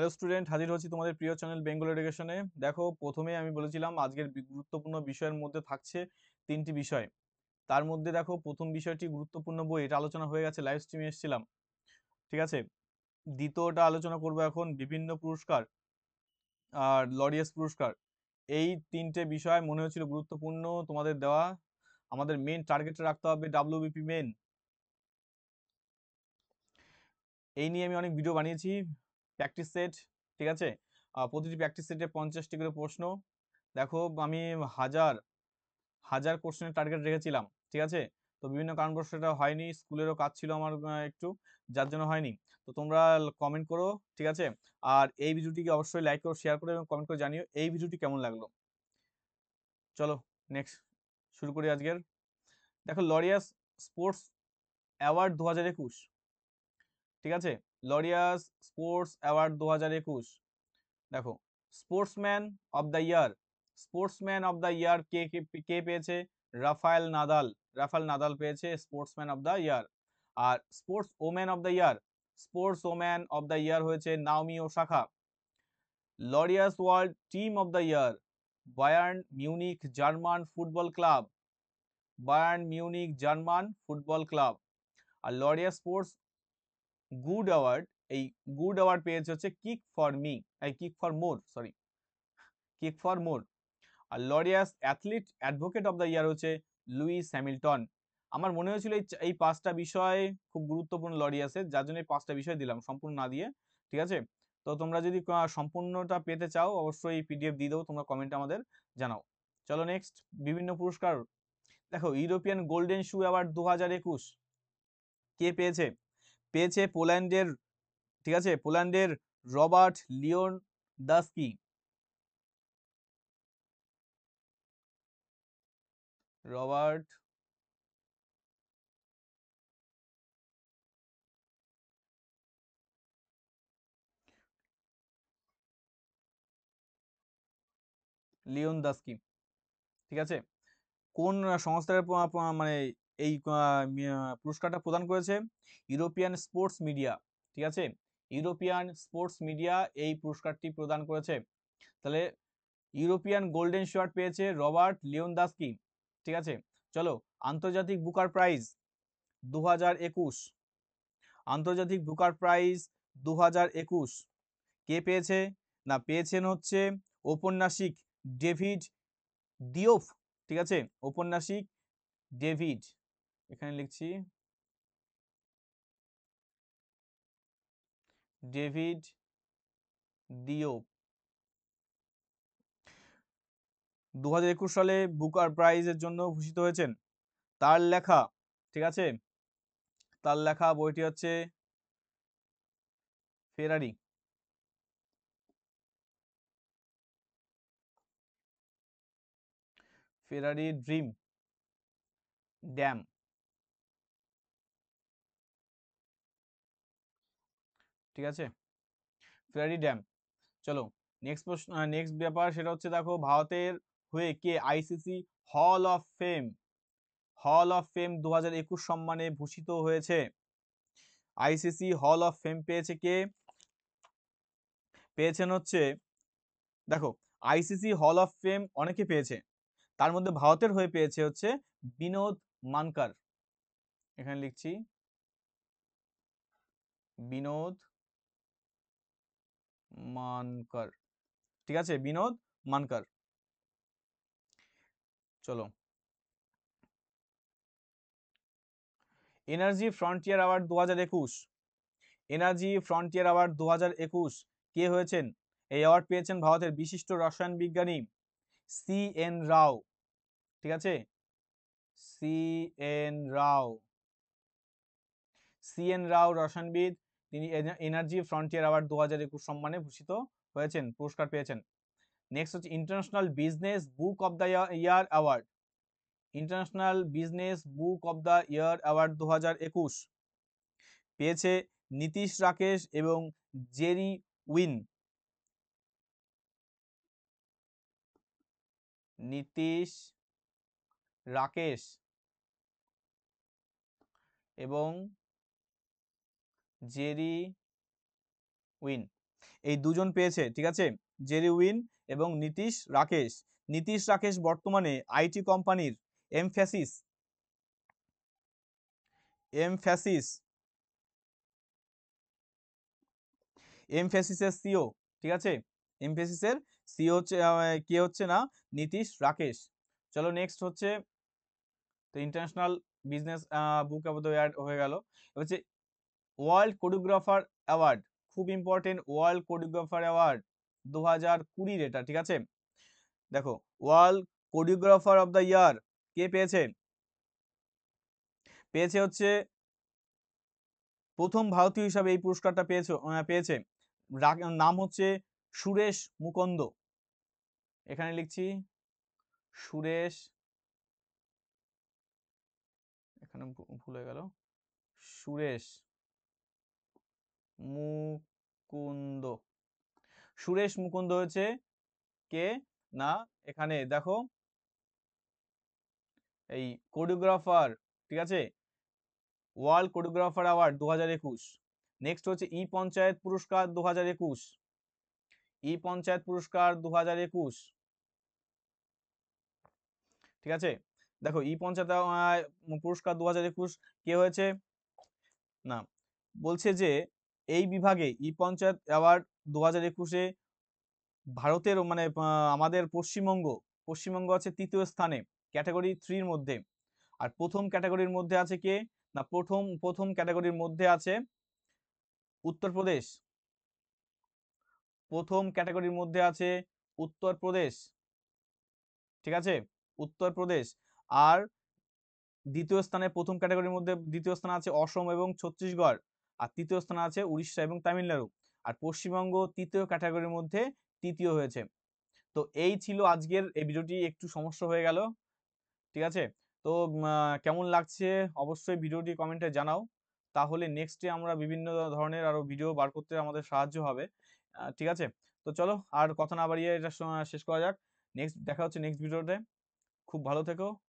hello student হাজির হচ্ছি তোমাদের প্রিয় চ্যানেল বেঙ্গল এডুকেশনে দেখো প্রথমে আমি বলেছিলাম আজকের গুরুত্বপূর্ণ বিষয়ের মধ্যে থাকছে তিনটি বিষয় তার মধ্যে দেখো প্রথম বিষয়টি গুরুত্বপূর্ণ বই এটা আলোচনা হয়ে গেছে লাইভ স্ট্রিমে এসেছিলাম ঠিক আছে দ্বিতীয়টা আলোচনা করব এখন বিভিন্ন পুরস্কার আর লরিয়াস পুরস্কার এই তিনটে বিষয় মনে হয়েছিল গুরুত্বপূর্ণ তোমাদের দেওয়া আমাদের মেন টার্গেটটা রাখতে হবে ডাব্লিউবিপি মেন এই নিয়ে আমি অনেক ভিডিও বানিয়েছি প্র্যাকটিস সেট ঠিক আছে প্রতিটি প্র্যাকটিস সেটে পঞ্চাশটি করে প্রশ্ন দেখো আমি হাজার হাজার কোশ্চেনের টার্গেট রেখেছিলাম ঠিক আছে তো বিভিন্ন কারণবশত এটা হয়নি স্কুলেরও কাজ ছিল আমার একটু যার জন্য হয়নি তো তোমরা কমেন্ট করো ঠিক আছে আর এই ভিডিওটিকে অবশ্যই লাইক করো শেয়ার করো এবং কমেন্ট করে জানিও এই ভিডিওটি কেমন লাগলো চলো নেক্সট শুরু করি আজকের দেখো লরিয়াস স্পোর্টস অ্যাওয়ার্ড দু ঠিক আছে লরিয়াস স্পোর্টস অ্যাওয়ার্ড দু হাজার একুশ দেখো sportsman of the year sportsman of the year কে কে পেয়েছে রাফায়েল নাদাল রাফায়েল নাদাল পেয়েছে স্পোর্টসম্যান অব দ্য ইয়ার আর sportswoman of the year sportswoman of the year হয়েছে Naomi Osaka Laureus world team of the year Bayern Munich German football club Bayern Munich German football club আর Laureus sports good award এই good award পেয়েছে হচ্ছে kick for me I kick for more sorry kick for more আর Laureus athlete advocate of the year হচ্ছে Lewis Hamilton আমার মনে হয়েছিল এই পাঁচটা বিষয় খুব গুরুত্বপূর্ণ লরিয়াসের যার জন্য এই পাঁচটা বিষয় দিলাম সম্পূর্ণ না দিয়ে ঠিক আছে তো তোমরা যদি সম্পূর্ণটা পেতে চাও অবশ্যই পিডিএফ দিয়ে দেবো তোমরা কমেন্ট আমাদের জানাও চলো নেক্সট বিভিন্ন পুরস্কার দেখো ইউরোপিয়ান গোল্ডেন শু অ্যাওয়ার্ড দু হাজার একুশ কে পেয়েছে পেয়েছে পোল্যান্ডের ঠিক আছে পোল্যান্ডের Robert Lewandowski Robert Lewandowski ঠিক আছে কোন সংস্থার মানে এই পুরস্কারটা প্রদান করেছে ইউরোপিয়ান স্পোর্টস মিডিয়া ঠিক আছে ইউরোপিয়ান স্পোর্টস মিডিয়া এই পুরস্কারটি প্রদান করেছে তাহলে ইউরোপিয়ান গোল্ডেন শট পেয়েছে রবার্ট লিওন দাসকি ঠিক আছে চলো আন্তর্জাতিক বুকার প্রাইজ দু আন্তর্জাতিক বুকার প্রাইজ দু কে পেয়েছে না পেয়েছেন হচ্ছে ঔপন্যাসিক ডেভিড দিওফ ঠিক আছে ঔপন্যাসিক ডেভিড এখানে লিখছি ডেভিড ডিও দু হাজার সালে বুকার প্রাইজের জন্য ভূষিত হয়েছেন তার লেখা ঠিক আছে তার লেখা বইটি হচ্ছে ফেরারি ফেরারি ড্রিম ড্যাম ঠিক আছে ফ্রেডি ড্যাম চলো নেক্সট প্রশ্ন নেক্সট ব্যাপার সেটা হচ্ছে দেখো ভারতের হয়ে কে ICC hall of fame hall of fame দু সম্মানে ভূষিত হয়েছে আইসিসি হল অফ ফেম পেয়েছে কে পেয়েছেন হচ্ছে দেখো আইসিসি হল অফ ফেম অনেকে পেয়েছে তার মধ্যে ভারতের হয়ে পেয়েছে হচ্ছে বিনোদ মানকার এখানে লিখছি বিনোদ মানকার ঠিক আছে বিনোদ মানকার চলো এনার্জি ফ্রন্টিয়ার অ্যাওয়ার্ড দু হাজার একুশ এনার্জি ফ্রন্টিয়ার অ্যাওয়ার্ড দু হাজার একুশ কে হয়েছেন এই অ্যাওয়ার্ড পেয়েছেন ভারতের বিশিষ্ট রসায়ন বিজ্ঞানী সি এন রাও ঠিক আছে C N Rao C N Rao রসায়নবিদ তিনি এনার্জি ফ্রন্টিয়ার অ্যাওয়ার্ড দু হাজার একুশ সম্মানে ভূষিত হয়েছেন পুরস্কার পেয়েছেন নেক্সট হচ্ছে international business book of the year award international business book of the year award দু হাজার একুশ পেয়েছে নীতিশ রাকেশ এবং জেরি উইন নীতিশ রাকেশ এবং জেরি উইন এই দুজন পেয়েছে ঠিক আছে জেরি উইন এবং নীতিশ রাকেশ নীতিশ রাকেশ বর্তমানে আইটি কোম্পানির এমফ্যাসিস এমফ্যাসিস এমফ্যাসিসের সিও ঠিক আছে এমফ্যাসিসের সিও হচ্ছে কে হচ্ছে না নীতিশ রাকেশ চলো নেক্সট হচ্ছে তো ইন্টারন্যাশনাল বিজনেস বুক আপাতত অ্যাড হয়ে গেল হচ্ছে ওয়ার্ল্ড কোরিওগ্রাফার অ্যাওয়ার্ড খুব ইম্পর্টেন্ট ওয়ার্ল্ড কোরিওগ্রাফার অ্যাওয়ার্ড দু হাজার কুড়ির এটা ঠিক আছে দেখো world choreographer of the year কে পেয়েছে পেয়েছে হচ্ছে প্রথম ভারতীয় হিসাবে এই পুরস্কারটা পেয়েছে পেয়েছে নাম হচ্ছে সুরেশ মুকন্দ এখানে লিখছি সুরেশ এখানে ভুল হয়ে গেল সুরেশ মুকুন্দ সুরেশ মুকুন্দ হয়েছে কে না এখানে দেখো এই কোরিওগ্রাফার ঠিক আছে ওয়ার্ল্ড কোরিওগ্রাফার অ্যাওয়ার্ড দু হাজার একুশ নেক্সট হচ্ছে ই পঞ্চায়েত পুরস্কার দু হাজার একুশ ই পঞ্চায়েত পুরস্কার দু হাজার একুশ ঠিক আছে দেখো ই পঞ্চায়েত পুরস্কার দু হাজার একুশ কে হয়েছে না বলছে যে এই বিভাগে ই পঞ্চায়েত অ্যাওয়ার্ড দু হাজার একুশে ভারতের মানে আমাদের পশ্চিমবঙ্গ পশ্চিমবঙ্গ আছে তৃতীয় স্থানে ক্যাটাগরি থ্রির মধ্যে আর প্রথম ক্যাটাগরির মধ্যে আছে কে না প্রথম প্রথম ক্যাটাগরির মধ্যে আছে উত্তরপ্রদেশ প্রথম ক্যাটাগরির মধ্যে আছে উত্তরপ্রদেশ ঠিক আছে উত্তরপ্রদেশ আর দ্বিতীয় স্থানে প্রথম ক্যাটাগরির মধ্যে দ্বিতীয় স্থানে আছে অসম এবং ছত্তিশগড় আর তৃতীয় স্থানে আছে উড়িষ্যা এবং তামিলনাড়ু আর পশ্চিমবঙ্গ তৃতীয় ক্যাটাগরির মধ্যে তৃতীয় হয়েছে তো এই ছিল আজকের এই ভিডিওটি একটু সমস্যা হয়ে গেল ঠিক আছে তো কেমন লাগছে অবশ্যই ভিডিওটি কমেন্টে জানাও তাহলে নেক্সটে আমরা বিভিন্ন ধরনের আরও ভিডিও বার করতে আমাদের সাহায্য হবে ঠিক আছে তো চলো আর কথা না বাড়িয়ে এটা শেষ করা যাক নেক্সট দেখা হচ্ছে নেক্সট ভিডিওতে খুব ভালো থেকো